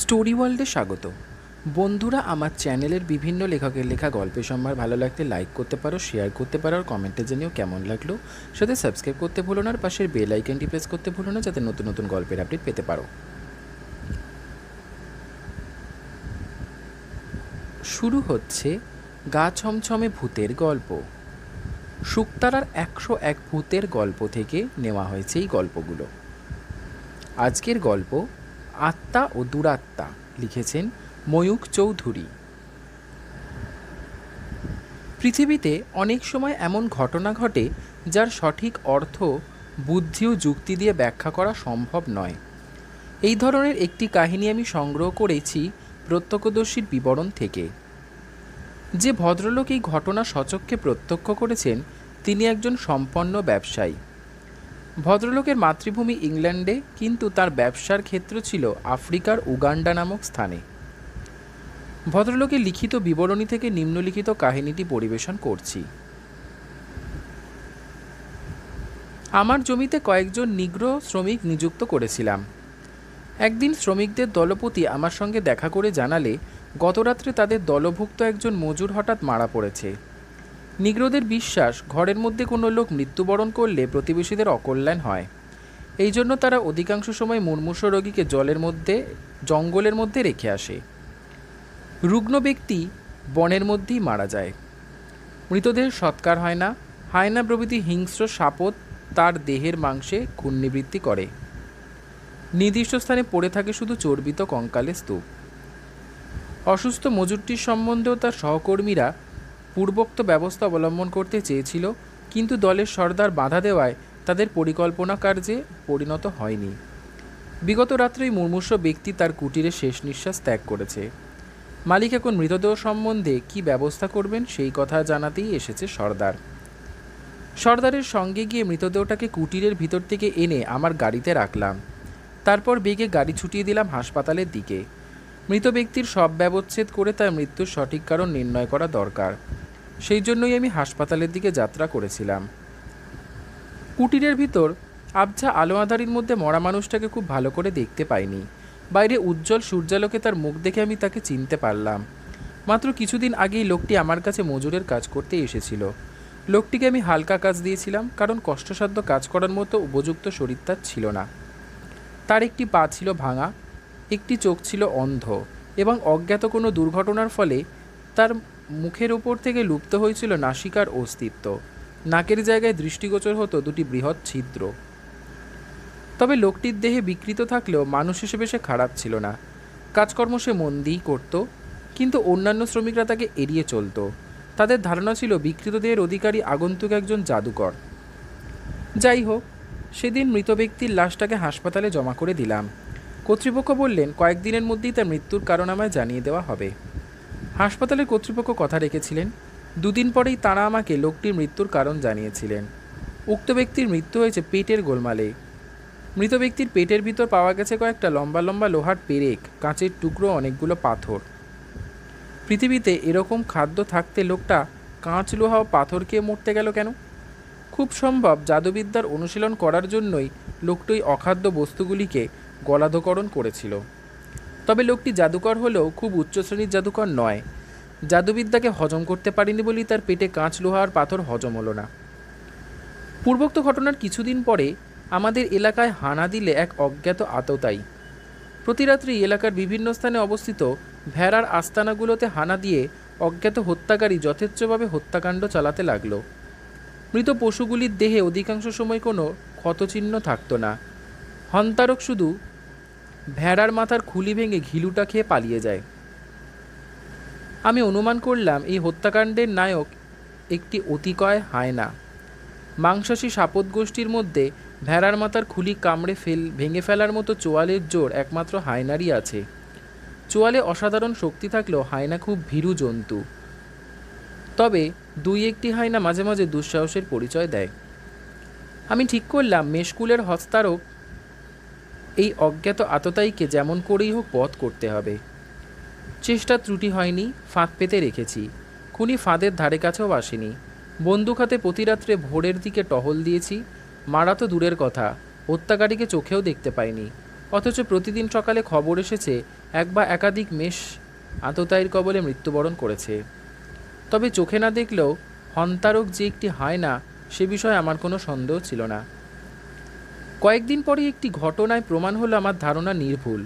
story ওয়ার্ল্ডে স্বাগত বন্ধুরা আমার চ্যানেলের বিভিন্ন লেখকের লেখা গল্পের সম্ভার ভালো লাগতে লাইক করতে পারো শেয়ার করতে পারো আর কমেন্টে জানিও কেমন লাগলো সাথে সাবস্ক্রাইব করতে ভুলো না আর পাশের বেল আইকনটি প্রেস করতে ভুলো না যাতে নতুন নতুন গল্পের আপডেট পেতে পারো শুরু হচ্ছে গা ছমছমে ভূতের গল্প শুক্তারার একশো এক ভূতের গল্প থেকে নেওয়া হয়েছে এই গল্পগুলো আজকের গল্প আত্মা ও দুরাত্মা লিখেছেন ময়ূক চৌধুরী পৃথিবীতে অনেক সময় এমন ঘটনা ঘটে যার সঠিক অর্থ বুদ্ধি ও যুক্তি দিয়ে ব্যাখ্যা করা সম্ভব নয় এই ধরনের একটি কাহিনী আমি সংগ্রহ করেছি প্রত্যক্ষদর্শীর বিবরণ থেকে যে ভদ্রলোক এই ঘটনা সচক্ষে প্রত্যক্ষ করেছেন তিনি একজন সম্পন্ন ব্যবসায়ী ভদ্রলোকের মাতৃভূমি ইংল্যান্ডে কিন্তু তার ব্যবসার ক্ষেত্র ছিল আফ্রিকার উগান্ডা নামক স্থানে ভদ্রলোকের লিখিত বিবরণী থেকে নিম্নলিখিত কাহিনীটি পরিবেশন করছি আমার জমিতে কয়েকজন নিগ্র শ্রমিক নিযুক্ত করেছিলাম একদিন শ্রমিকদের দলপতি আমার সঙ্গে দেখা করে জানালে গতরাত্রে তাদের দলভুক্ত একজন মজুর হঠাৎ মারা পড়েছে নিগ্রোদের বিশ্বাস ঘরের মধ্যে কোনো লোক মৃত্যুবরণ করলে প্রতিবেশীদের অকল্যাণ হয় এই জন্য তারা অধিকাংশ সময় মুর্মুষ রোগীকে জলের মধ্যে জঙ্গলের মধ্যে রেখে আসে রুগ্ন ব্যক্তি বনের মধ্যেই মারা যায় মৃতদেহ সৎকার হয় না হায়না প্রভৃতি হিংস্র সাপত তার দেহের মাংসে ঘূর্ণিবৃত্তি করে নির্দিষ্ট স্থানে পড়ে থাকে শুধু চর্বিত কঙ্কালের স্তূপ অসুস্থ মজুরটির সম্বন্ধেও তার সহকর্মীরা পূর্বোক্ত ব্যবস্থা অবলম্বন করতে চেয়েছিল কিন্তু দলের সর্দার বাধা দেওয়ায় তাদের পরিকল্পনা কার্যে পরিণত হয়নি বিগত রাত্রেই মুমূর্ষ ব্যক্তি তার কুটিরে শেষ নিঃশ্বাস ত্যাগ করেছে মালিক এখন মৃতদেহ সম্বন্ধে কি ব্যবস্থা করবেন সেই কথা জানাতেই এসেছে সর্দার সর্দারের সঙ্গে গিয়ে মৃতদেহটাকে কুটিরের ভিতর থেকে এনে আমার গাড়িতে রাখলাম তারপর বেগে গাড়ি ছুটিয়ে দিলাম হাসপাতালের দিকে মৃত ব্যক্তির সব ব্যবচ্ছেদ করে তার মৃত্যুর সঠিক কারণ নির্ণয় করা দরকার সেই জন্যই আমি হাসপাতালের দিকে যাত্রা করেছিলাম কুটিরের ভিতর আবছা আলো আধারির মধ্যে মরা মানুষটাকে খুব ভালো করে দেখতে পাইনি বাইরে উজ্জ্বল সূর্যালোকে তার মুখ দেখে আমি তাকে চিনতে পারলাম মাত্র কিছুদিন আগেই লোকটি আমার কাছে মজুরের কাজ করতে এসেছিল লোকটিকে আমি হালকা কাজ দিয়েছিলাম কারণ কষ্টসাধ্য কাজ করার মতো উপযুক্ত শরীর তার ছিল না তার একটি পা ছিল ভাঙা একটি চোখ ছিল অন্ধ এবং অজ্ঞাত কোনো দুর্ঘটনার ফলে তার মুখের ওপর থেকে লুপ্ত হয়েছিল নাসিকার অস্তিত্ব নাকের জায়গায় দৃষ্টিগোচর হতো দুটি বৃহৎ ছিদ্র তবে লোকটির দেহে বিকৃত থাকলেও মানুষ হিসেবে সে খারাপ ছিল না কাজকর্ম সে মন দিয়েই করত কিন্তু অন্যান্য শ্রমিকরা তাকে এড়িয়ে চলত তাদের ধারণা ছিল বিকৃত দেহের অধিকারী আগন্তুক একজন জাদুকর যাই হোক সেদিন মৃত ব্যক্তির লাশটাকে হাসপাতালে জমা করে দিলাম কর্তৃপক্ষ বললেন কয়েকদিনের মধ্যেই তার মৃত্যুর কারণ আমায় জানিয়ে দেওয়া হবে হাসপাতালের কর্তৃপক্ষ কথা রেখেছিলেন দুদিন পরেই তারা আমাকে লোকটির মৃত্যুর কারণ জানিয়েছিলেন উক্ত ব্যক্তির মৃত্যু হয়েছে পেটের গোলমালে মৃত ব্যক্তির পেটের ভিতর পাওয়া গেছে কয়েকটা লম্বা লম্বা লোহার পেরেক কাঁচের টুকরো অনেকগুলো পাথর পৃথিবীতে এরকম খাদ্য থাকতে লোকটা কাঁচ লোহা ও পাথর খেয়ে মরতে গেল কেন খুব সম্ভব জাদুবিদ্যার অনুশীলন করার জন্যই লোকটি অখাদ্য বস্তুগুলিকে গলাধকরণ করেছিল তবে লোকটি জাদুকর হলেও খুব উচ্চ শ্রেণীর জাদুকর নয় জাদুবিদ্যাকে হজম করতে পারেনি বলেই তার পেটে কাঁচ লোহা আর পাথর হজম হলো না পূর্বোক্ত ঘটনার কিছুদিন পরে আমাদের এলাকায় হানা দিলে এক অজ্ঞাত আততাই প্রতিরাত্রি এলাকার বিভিন্ন স্থানে অবস্থিত ভেড়ার আস্তানাগুলোতে হানা দিয়ে অজ্ঞাত হত্যাকারী যথেচ্ছভাবে হত্যাকাণ্ড চালাতে লাগল মৃত পশুগুলির দেহে অধিকাংশ সময় কোনো ক্ষতচিহ্ন থাকত না হন্তারক শুধু ভেড়ার মাথার খুলি ভেঙে ঘিলুটা খেয়ে পালিয়ে যায় আমি অনুমান করলাম এই হত্যাকাণ্ডের নায়ক একটি অতিকয় হায়না মাংসাশী সাপদ গোষ্ঠীর মধ্যে ভেড়ার মাথার খুলি কামড়ে ফেল ভেঙে ফেলার মতো চোয়ালের জোর একমাত্র হায়নারই আছে চোয়ালে অসাধারণ শক্তি থাকলেও হায়না খুব ভীরু জন্তু তবে দুই একটি হায়না মাঝে মাঝে দুঃসাহসের পরিচয় দেয় আমি ঠিক করলাম মেশকুলের হস্তারক এই অজ্ঞাত আততায়ীকে যেমন করেই হোক বধ করতে হবে চেষ্টা ত্রুটি হয়নি ফাঁদ পেতে রেখেছি খুনি ফাঁদের ধারে কাছেও আসেনি বন্দুক হাতে প্রতিরাত্রে ভোরের দিকে টহল দিয়েছি মারা তো দূরের কথা হত্যাকারীকে চোখেও দেখতে পাইনি অথচ প্রতিদিন সকালে খবর এসেছে এক বা একাধিক মেষ আততায়ীর কবলে মৃত্যুবরণ করেছে তবে চোখে না দেখলেও হন্তারক যে একটি হয় না সে বিষয়ে আমার কোনো সন্দেহ ছিল না কয়েকদিন পরে একটি ঘটনায় প্রমাণ হলো আমার ধারণা নির্ভুল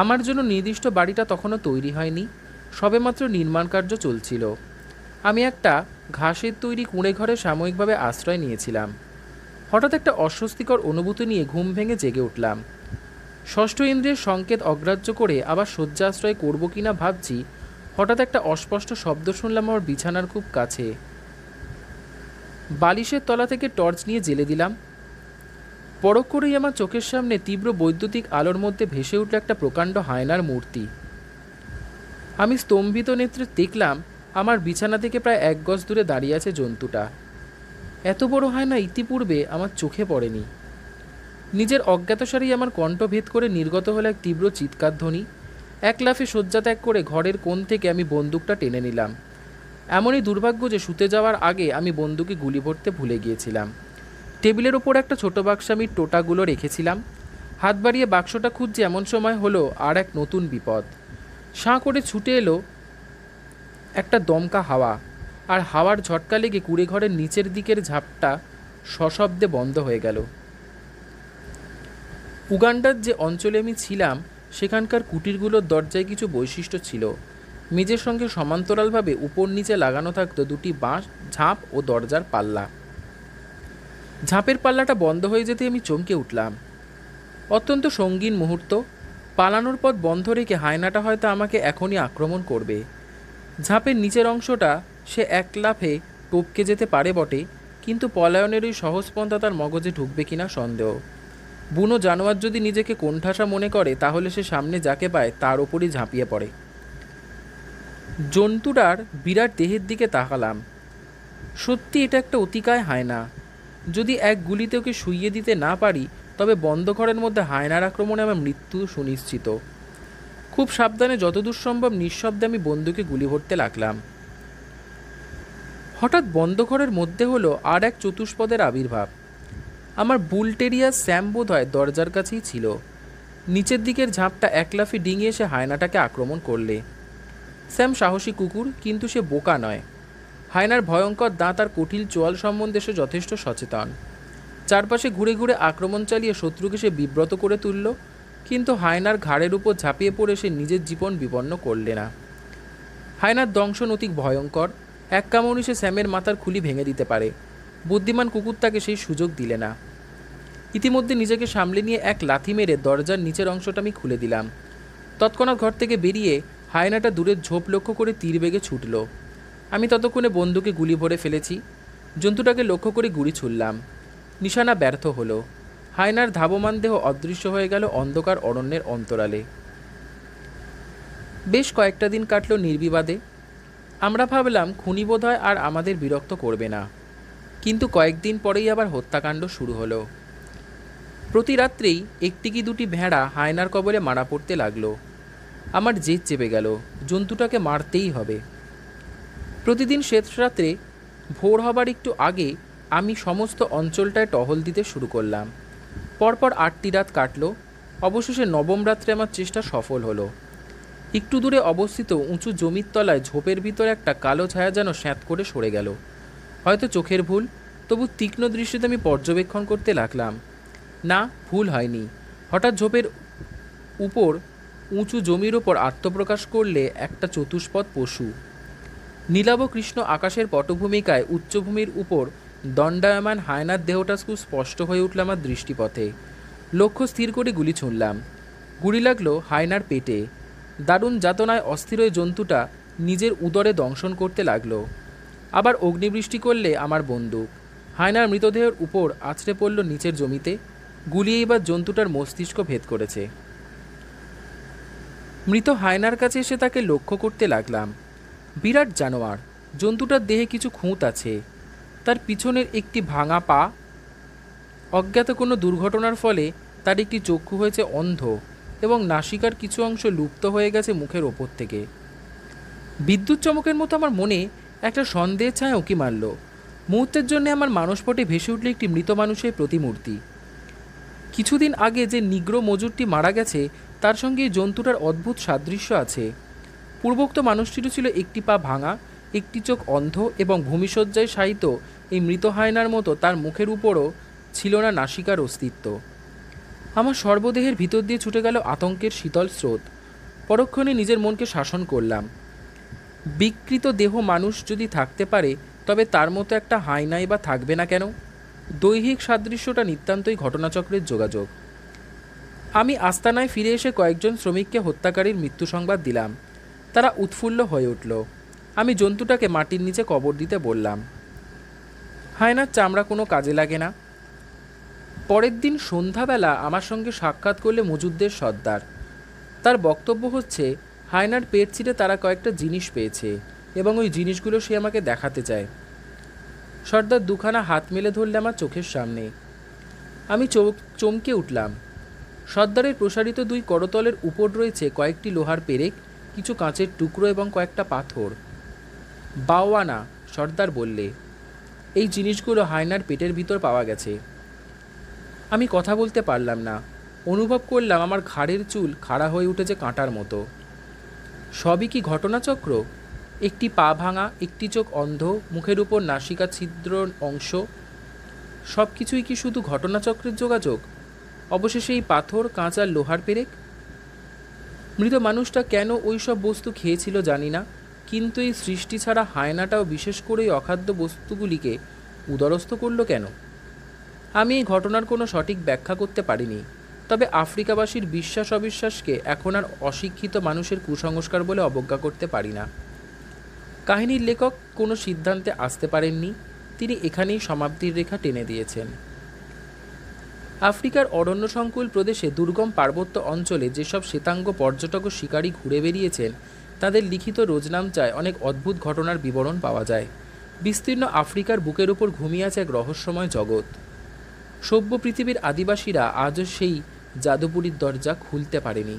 আমার জন্য নির্দিষ্ট বাড়িটা তখনও তৈরি হয়নি সবেমাত্র নির্মাণ কার্য চলছিল আমি একটা ঘাসের তৈরি কুঁড়ে ঘরে সাময়িকভাবে আশ্রয় নিয়েছিলাম হঠাৎ একটা অস্বস্তিকর অনুভূতি নিয়ে ঘুম ভেঙে জেগে উঠলাম ষষ্ঠ ইন্দ্রিয়ের সংকেত অগ্রাহ্য করে আবার শয্যাশ্রয় করব কি না ভাবছি হঠাৎ একটা অস্পষ্ট শব্দ শুনলাম আমার বিছানার খুব কাছে বালিশের তলা থেকে টর্চ নিয়ে জেলে দিলাম পরক্ষরেই আমার চোখের সামনে তীব্র বৈদ্যুতিক আলোর মধ্যে ভেসে উঠল একটা প্রকাণ্ড হায়নার মূর্তি আমি স্তম্ভিত নেত্রে দেখলাম আমার বিছানা থেকে প্রায় এক গজ দূরে দাঁড়িয়ে আছে জন্তুটা এত বড় হায়না ইতিপূর্বে আমার চোখে পড়েনি নিজের অজ্ঞাতসারী আমার কণ্ঠভেদ করে নির্গত হলো এক তীব্র চিৎকার ধ্বনি এক লাফে শয্যা ত্যাগ করে ঘরের কোণ থেকে আমি বন্দুকটা টেনে নিলাম এমনই দুর্ভাগ্য যে শুতে যাওয়ার আগে আমি বন্দুকে গুলি ভরতে ভুলে গিয়েছিলাম টেবিলের ওপর একটা ছোট বাক্সে আমি টোটাগুলো রেখেছিলাম হাত বাড়িয়ে বাক্সটা খুঁজছে এমন সময় হলো আর এক নতুন বিপদ সাঁ করে ছুটে এলো একটা দমকা হাওয়া আর হাওয়ার ঝটকা লেগে কুড়ে ঘরের নিচের দিকের ঝাপটা সশব্দে বন্ধ হয়ে গেল উগান্ডার যে অঞ্চলে আমি ছিলাম সেখানকার কুটিরগুলোর দরজায় কিছু বৈশিষ্ট্য ছিল মেঝের সঙ্গে সমান্তরালভাবে উপর নিচে লাগানো থাকতো দুটি বাঁশ ঝাঁপ ও দরজার পাল্লা ঝাঁপের পাল্লাটা বন্ধ হয়ে যেতে আমি চমকে উঠলাম অত্যন্ত সঙ্গীন মুহূর্ত পালানোর পথ বন্ধ রেখে হায়নাটা হয়তো আমাকে এখনই আক্রমণ করবে ঝাঁপের নিচের অংশটা সে এক লাফে টপকে যেতে পারে বটে কিন্তু পলায়নের ওই সহজপন্থা তার মগজে ঢুকবে কিনা সন্দেহ বুনো জানোয়ার যদি নিজেকে কোণঠাসা মনে করে তাহলে সে সামনে যাকে পায় তার ওপরই ঝাঁপিয়ে পড়ে জন্তুটার বিরাট দেহের দিকে তাকালাম সত্যি এটা একটা অতিকায় হায়না যদি এক গুলিতে ওকে শুইয়ে দিতে না পারি তবে বন্ধ ঘরের মধ্যে হায়নার আক্রমণে আমার মৃত্যু সুনিশ্চিত খুব সাবধানে যতদূর সম্ভব নিঃশব্দে আমি বন্ধুকে গুলি ভরতে লাগলাম হঠাৎ বন্ধ ঘরের মধ্যে হলো আর এক চতুষ্পদের আবির্ভাব আমার বুলটেরিয়া স্যাম বোধ হয় দরজার কাছেই ছিল নিচের দিকের ঝাঁপটা একলাফি ডিঙিয়ে সে হায়নাটাকে আক্রমণ করলে স্যাম সাহসী কুকুর কিন্তু সে বোকা নয় হায়নার ভয়ঙ্কর দাঁত আর কঠিল চোয়াল সম্বন্ধে সে যথেষ্ট সচেতন চারপাশে ঘুরে ঘুরে আক্রমণ চালিয়ে শত্রুকে সে বিব্রত করে তুলল কিন্তু হায়নার ঘাড়ের উপর ঝাঁপিয়ে পড়ে সে নিজের জীবন বিপন্ন করলে না হায়নার দংশন অতি ভয়ঙ্কর এক কামড়ে সে স্যামের মাথার খুলি ভেঙে দিতে পারে বুদ্ধিমান কুকুর তাকে সেই সুযোগ দিলে না ইতিমধ্যে নিজেকে সামলে নিয়ে এক লাথি মেরে দরজার নিচের অংশটা আমি খুলে দিলাম তৎক্ষণাৎ ঘর থেকে বেরিয়ে হায়নাটা দূরের ঝোপ লক্ষ্য করে তীর বেগে ছুটল আমি ততক্ষণে বন্দুকে গুলি ভরে ফেলেছি জন্তুটাকে লক্ষ্য করে গুলি ছুড়লাম নিশানা ব্যর্থ হলো হায়নার ধাবমান দেহ অদৃশ্য হয়ে গেল অন্ধকার অরণ্যের অন্তরালে বেশ কয়েকটা দিন কাটল নির্বিবাদে আমরা ভাবলাম খুনি বোধহয় আর আমাদের বিরক্ত করবে না কিন্তু কয়েকদিন পরেই আবার হত্যাকাণ্ড শুরু হলো প্রতি রাত্রেই একটি কি দুটি ভেড়া হায়নার কবলে মারা পড়তে লাগলো আমার জেদ চেপে গেল জন্তুটাকে মারতেই হবে প্রতিদিন শ্বেত রাত্রে ভোর হবার একটু আগে আমি সমস্ত অঞ্চলটায় টহল দিতে শুরু করলাম পরপর আটটি রাত কাটল অবশেষে নবম রাত্রে আমার চেষ্টা সফল হলো একটু দূরে অবস্থিত উঁচু জমির তলায় ঝোপের ভিতর একটা কালো ছায়া যেন স্যাঁত করে সরে গেল হয়তো চোখের ভুল তবু তীক্ষ্ণ দৃষ্টিতে আমি পর্যবেক্ষণ করতে লাগলাম না ভুল হয়নি হঠাৎ ঝোপের উপর উঁচু জমির ওপর আত্মপ্রকাশ করলে একটা চতুষ্পদ পশু নীলাভ কৃষ্ণ আকাশের পটভূমিকায় উচ্চভূমির উপর দণ্ডায়মান হায়নার দেহটা স্পষ্ট হয়ে উঠল আমার দৃষ্টিপথে লক্ষ্য স্থির করে গুলি ছুঁড়লাম গুলি লাগল হায়নার পেটে দারুণ যাতনায় অস্থির হয়ে জন্তুটা নিজের উদরে দংশন করতে লাগলো আবার অগ্নিবৃষ্টি করলে আমার বন্দুক হায়নার মৃতদেহের উপর আছড়ে পড়ল নিচের জমিতে গুলি এইবার জন্তুটার মস্তিষ্ক ভেদ করেছে মৃত হায়নার কাছে এসে তাকে লক্ষ্য করতে লাগলাম বিরাট জানোয়ার জন্তুটার দেহে কিছু খুঁত আছে তার পিছনের একটি ভাঙা পা অজ্ঞাত কোনো দুর্ঘটনার ফলে তার একটি চক্ষু হয়েছে অন্ধ এবং নাসিকার কিছু অংশ লুপ্ত হয়ে গেছে মুখের ওপর থেকে বিদ্যুৎ চমকের মতো আমার মনে একটা সন্দেহ ছায় উঁকি মারল মুহূর্তের জন্য আমার মানসপটে ভেসে উঠল একটি মৃত মানুষের প্রতিমূর্তি কিছুদিন আগে যে নিগ্র মজুরটি মারা গেছে তার সঙ্গে জন্তুটার অদ্ভুত সাদৃশ্য আছে পূর্বোক্ত মানুষটিরও ছিল একটি পা ভাঙা একটি চোখ অন্ধ এবং ভূমিশয্যায় শায়িত এই মৃত হায়নার মতো তার মুখের উপরও ছিল না নাসিকার অস্তিত্ব আমার সর্বদেহের ভিতর দিয়ে ছুটে গেল আতঙ্কের শীতল স্রোত পরক্ষণে নিজের মনকে শাসন করলাম বিকৃত দেহ মানুষ যদি থাকতে পারে তবে তার মতো একটা হায়নাই বা থাকবে না কেন দৈহিক সাদৃশ্যটা নিতান্তই ঘটনাচক্রের যোগাযোগ আমি আস্তানায় ফিরে এসে কয়েকজন শ্রমিককে হত্যাকারীর মৃত্যু সংবাদ দিলাম তারা উৎফুল্ল হয়ে উঠল আমি জন্তুটাকে মাটির নিচে কবর দিতে বললাম হায়নার চামড়া কোনো কাজে লাগে না পরের দিন সন্ধ্যাবেলা আমার সঙ্গে সাক্ষাৎ করলে মজুদ্দের সর্দার তার বক্তব্য হচ্ছে হায়নার পেট চিটে তারা কয়েকটা জিনিস পেয়েছে এবং ওই জিনিসগুলো সে আমাকে দেখাতে চায় সর্দার দুখানা হাত মেলে ধরলে আমার চোখের সামনে আমি চমকে উঠলাম সর্দারের প্রসারিত দুই করতলের উপর রয়েছে কয়েকটি লোহার পেরেক কিছু কাঁচের টুকরো এবং কয়েকটা পাথর বাওয়ানা সর্দার বললে এই জিনিসগুলো হায়নার পেটের ভিতর পাওয়া গেছে আমি কথা বলতে পারলাম না অনুভব করলাম আমার ঘাড়ের চুল খাড়া হয়ে উঠেছে কাঁটার মতো সবই কি ঘটনাচক্র একটি পা ভাঙা একটি চোখ অন্ধ মুখের উপর নাসিকা ছিদ্র অংশ সব কিছুই কি শুধু ঘটনাচক্রের যোগাযোগ অবশেষে এই পাথর কাঁচা লোহার পেরেক মৃত মানুষটা কেন ওই সব বস্তু খেয়েছিল জানি না কিন্তু এই সৃষ্টি ছাড়া হায়নাটাও বিশেষ করে এই অখাদ্য বস্তুগুলিকে উদরস্থ করল কেন আমি এই ঘটনার কোনো সঠিক ব্যাখ্যা করতে পারিনি তবে আফ্রিকাবাসীর বিশ্বাস অবিশ্বাসকে এখন আর অশিক্ষিত মানুষের কুসংস্কার বলে অবজ্ঞা করতে পারি না কাহিনীর লেখক কোনো সিদ্ধান্তে আসতে পারেননি তিনি এখানেই সমাপ্তির রেখা টেনে দিয়েছেন আফ্রিকার অরণ্য সংকুল প্রদেশে দুর্গম পার্বত্য অঞ্চলে যেসব শ্বেতাঙ্গ পর্যটক ও শিকারী ঘুরে বেরিয়েছেন তাদের লিখিত রোজনামচায় অনেক অদ্ভুত ঘটনার বিবরণ পাওয়া যায় বিস্তীর্ণ আফ্রিকার বুকের ওপর ঘুমিয়ে আছে এক রহস্যময় জগৎ সভ্য পৃথিবীর আদিবাসীরা আজও সেই জাদুপুরীর দরজা খুলতে পারেনি